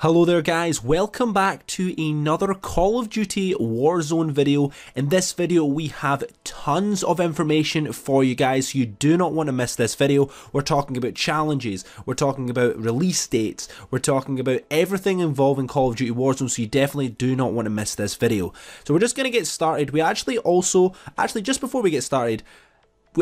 Hello there guys, welcome back to another Call of Duty Warzone video. In this video we have tons of information for you guys, you do not want to miss this video. We're talking about challenges, we're talking about release dates, we're talking about everything involving Call of Duty Warzone, so you definitely do not want to miss this video. So we're just going to get started. We actually also, actually just before we get started,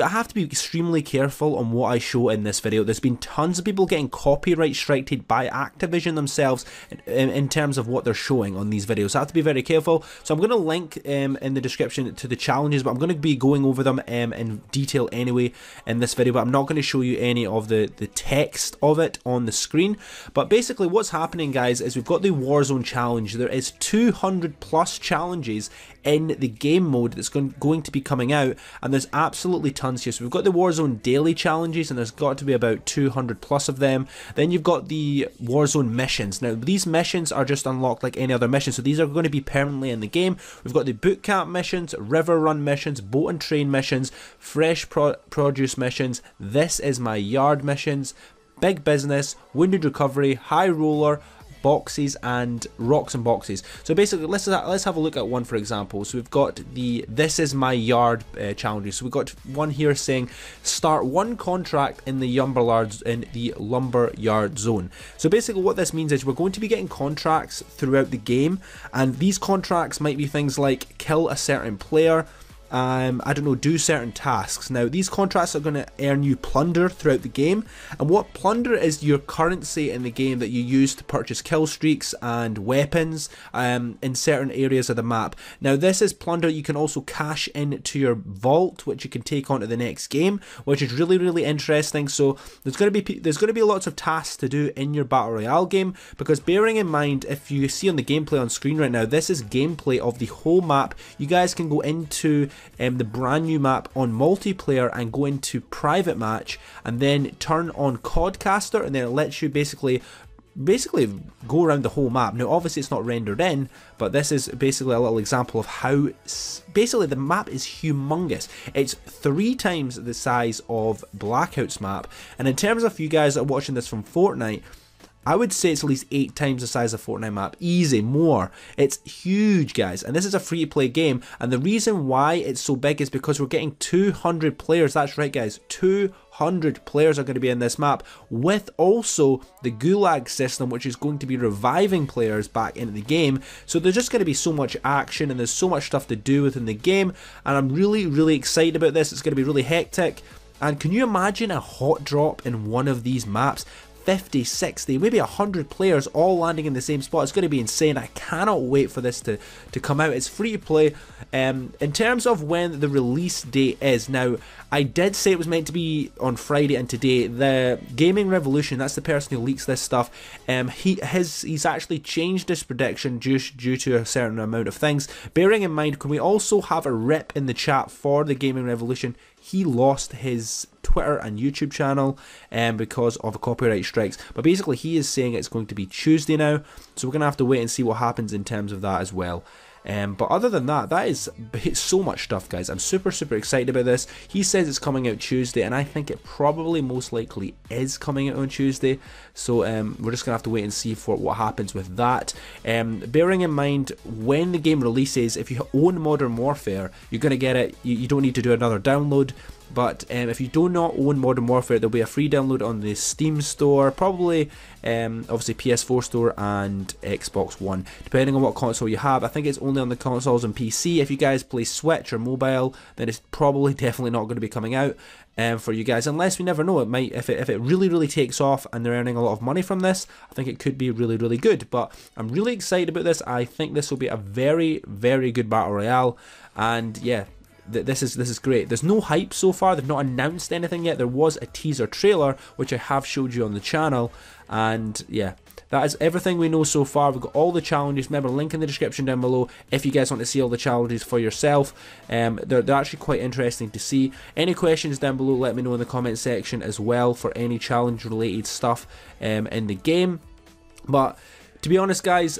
I have to be extremely careful on what I show in this video. There's been tons of people getting copyright striked by Activision themselves in, in, terms of what they're showing on these videos. So I have to be very careful. So I'm going to link um, in the description to the challenges, but I'm going to be going over them um, in detail anyway in this video, but I'm not going to show you any of the, the text of it on the screen. But basically what's happening, guys, is we've got the Warzone challenge. There is 200 plus challenges in the game mode that's going, going to be coming out, and there's absolutely tons tons here. So we've got the Warzone daily challenges, and there's got to be about 200 plus of them. Then you've got the Warzone missions. Now, these missions are just unlocked like any other mission, so these are going to be permanently in the game. We've got the boot camp missions, river run missions, boat and train missions, fresh pro produce missions, this is my yard missions, big business, wounded recovery, high roller, boxes and rocks and boxes. So basically, let's let's have a look at one for example. So we've got the "This is my yard" uh, challenges. So we've got one here saying, "Start one contract in the Yumberlard in the lumber yard zone." So basically, what this means is we're going to be getting contracts throughout the game, and these contracts might be things like kill a certain player um, I don't know, do certain tasks. Now, these contracts are going to earn you plunder throughout the game, and what plunder is your currency in the game that you use to purchase kill streaks and weapons um, in certain areas of the map. Now, this is plunder you can also cash in to your vault, which you can take on to the next game, which is really, really interesting. So there's going to be there's going to be lots of tasks to do in your battle royale game because bearing in mind, if you see on the gameplay on screen right now, this is gameplay of the whole map. You guys can go into um, the brand new map on multiplayer and go into private match and then turn on Codcaster and then it lets you basically basically go around the whole map. Now obviously it's not rendered in, but this is basically a little example of how basically the map is humongous. It's three times the size of Blackout's map and in terms of you guys that are watching this from Fortnite, I would say it's at least eight times the size of Fortnite map. Easy, more. It's huge, guys. And this is a free to play game. And the reason why it's so big is because we're getting 200 players. That's right, guys. 200 players are going to be in this map with also the gulag system which is going to be reviving players back into the game so there's just going to be so much action and there's so much stuff to do within the game and I'm really really excited about this it's going to be really hectic and can you imagine a hot drop in one of these maps? 50, 60, maybe 100 players all landing in the same spot. It's going to be insane. I cannot wait for this to, to come out. It's free to play. Um, in terms of when the release date is, now, I did say it was meant to be on Friday and today. The Gaming Revolution, that's the person who leaks this stuff, um, he has he's actually changed his prediction due, due to a certain amount of things. Bearing in mind, can we also have a rep in the chat for the Gaming Revolution? He lost his Twitter and YouTube channel um, because of copyright strikes. But basically, he is saying it's going to be Tuesday now, so we're going to have to wait and see what happens in terms of that as well. Um, but other than that, that is so much stuff, guys. I'm super, super excited about this. He says it's coming out Tuesday, and I think it probably most likely is coming out on Tuesday. So um, we're just gonna have to wait and see for what happens with that. Um, bearing in mind when the game releases, if you own Modern Warfare, you're gonna get it. You, you don't need to do another download. But um, if you do not own Modern Warfare, there'll be a free download on the Steam store, probably um, obviously PS4 store and Xbox One, depending on what console you have. I think it's only on the consoles and PC. If you guys play Switch or mobile, then it's probably definitely not going to be coming out. Um, for you guys, unless we never know, it might if it if it really really takes off and they're earning a lot of money from this, I think it could be really really good. But I'm really excited about this. I think this will be a very very good battle royale, and yeah, this is this is great. There's no hype so far. They've not announced anything yet. There was a teaser trailer which I have showed you on the channel, and yeah, that is everything we know so far. We've got all the challenges. Remember, link in the description down below if you guys want to see all the challenges for yourself. Um, they're, they're actually quite interesting to see. Any questions down below, let me know in the comment section as well for any challenge related stuff um, in the game. But to be honest, guys,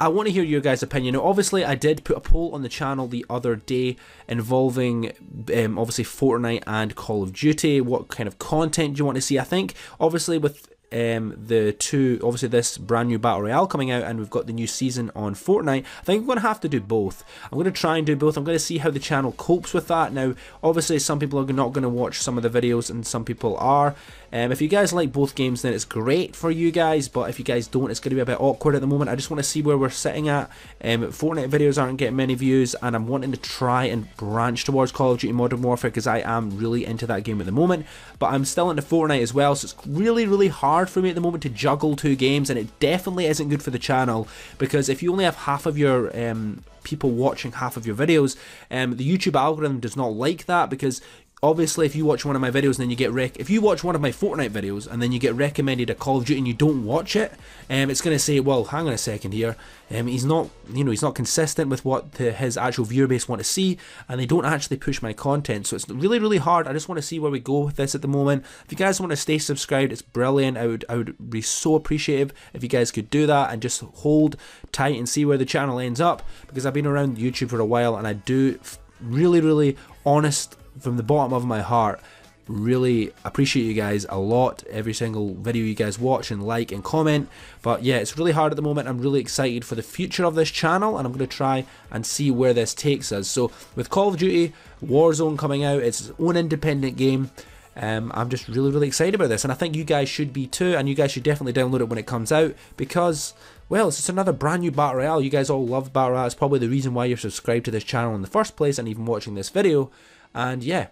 I want to hear your guys' opinion. Now, obviously, I did put a poll on the channel the other day involving um, obviously Fortnite and Call of Duty. What kind of content do you want to see? I think obviously with um, the two, obviously this brand new Battle Royale coming out and we've got the new season on Fortnite, I think I'm going to have to do both. I'm going to try and do both. I'm going to see how the channel copes with that. Now, obviously some people are not going to watch some of the videos and some people are. Um, if you guys like both games, then it's great for you guys, but if you guys don't, it's going to be a bit awkward at the moment. I just want to see where we're sitting at. Um, Fortnite videos aren't getting many views and I'm wanting to try and branch towards Call of Duty Modern Warfare because I am really into that game at the moment, but I'm still into Fortnite as well, so it's really, really hard hard for me at the moment to juggle two games, and it definitely isn't good for the channel because if you only have half of your um, people watching half of your videos, um, the YouTube algorithm does not like that because obviously if you watch one of my videos and then you get rec if you watch one of my Fortnite videos and then you get recommended a Call of Duty and you don't watch it um, it's going to say well hang on a second here um, he's not you know he's not consistent with what the, his actual viewer base want to see and they don't actually push my content so it's really really hard I just want to see where we go with this at the moment if you guys want to stay subscribed it's brilliant I would I would be so appreciative if you guys could do that and just hold tight and see where the channel ends up because I've been around YouTube for a while and I do really really honest from the bottom of my heart, really appreciate you guys a lot every single video you guys watch and like and comment but yeah it's really hard at the moment i'm really excited for the future of this channel and i'm going to try and see where this takes us so with call of duty warzone coming out it's its own independent game um, I'm just really, really excited about this, and I think you guys should be too. And you guys should definitely download it when it comes out because, well, it's just another brand new battle royale. You guys all love battle royale. It's probably the reason why you're subscribed to this channel in the first place, and even watching this video. And yeah,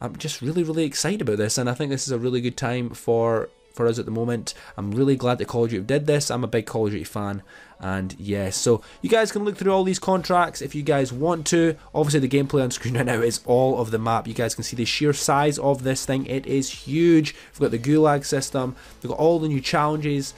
I'm just really, really excited about this, and I think this is a really good time for for us at the moment. I'm really glad that Call of Duty did this. I'm a big Call of Duty fan, and yeah, so you guys can look through all these contracts if you guys want to. Obviously, the gameplay on screen right now is all of the map. You guys can see the sheer size of this thing. It is huge. We've got the Gulag system. We've got all the new challenges.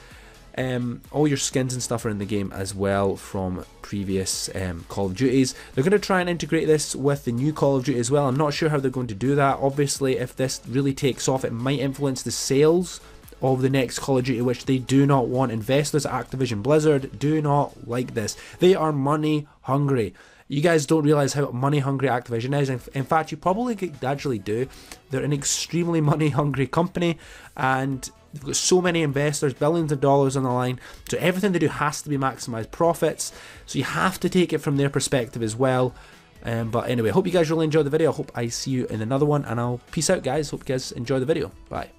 Um, all your skins and stuff are in the game as well from previous um, Call of Duties. They're going to try and integrate this with the new Call of Duty as well. I'm not sure how they're going to do that. Obviously, if this really takes off, it might influence the sales of the next Call of Duty, which they do not want. Investors Activision Blizzard do not like this. They are money hungry. You guys don't realize how money hungry Activision is. In fact, you probably actually do. They're an extremely money hungry company, and They've got so many investors, billions of dollars on the line. So everything they do has to be maximized profits. So you have to take it from their perspective as well. Um, but anyway, hope you guys really enjoy the video. I hope I see you in another one, and I'll peace out, guys. Hope you guys enjoy the video. Bye.